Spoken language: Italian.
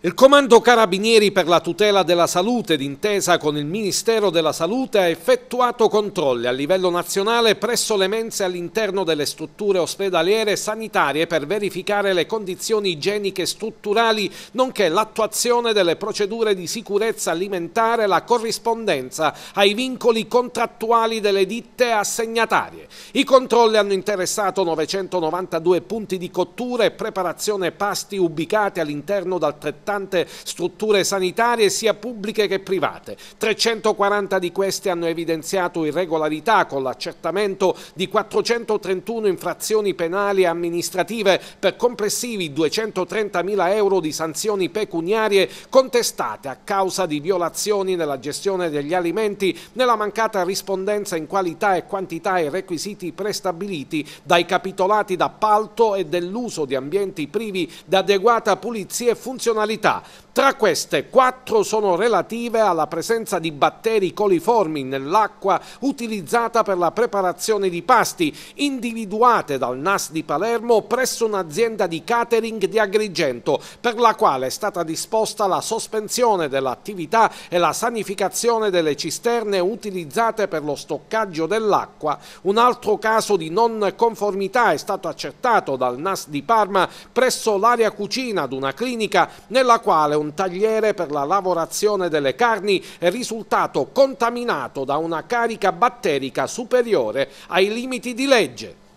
Il Comando Carabinieri per la tutela della salute, d'intesa con il Ministero della Salute, ha effettuato controlli a livello nazionale presso le mense all'interno delle strutture ospedaliere e sanitarie per verificare le condizioni igieniche strutturali, nonché l'attuazione delle procedure di sicurezza alimentare e la corrispondenza ai vincoli contrattuali delle ditte assegnatarie. I controlli hanno interessato 992 punti di cottura e preparazione pasti ubicati all'interno d'altrettanto 170 strutture sanitarie sia pubbliche che private. 340 di queste hanno evidenziato irregolarità con l'accertamento di 431 infrazioni penali e amministrative per complessivi 230.000 euro di sanzioni pecuniarie contestate a causa di violazioni nella gestione degli alimenti, nella mancata rispondenza in qualità e quantità ai requisiti prestabiliti dai capitolati d'appalto e dell'uso di ambienti privi di adeguata pulizia e funzionalità priorità. Tra queste, quattro sono relative alla presenza di batteri coliformi nell'acqua utilizzata per la preparazione di pasti, individuate dal NAS di Palermo presso un'azienda di catering di Agrigento, per la quale è stata disposta la sospensione dell'attività e la sanificazione delle cisterne utilizzate per lo stoccaggio dell'acqua. Un altro caso di non conformità è stato accertato dal NAS di Parma presso l'area cucina di una clinica nella nella quale un tagliere per la lavorazione delle carni è risultato contaminato da una carica batterica superiore ai limiti di legge.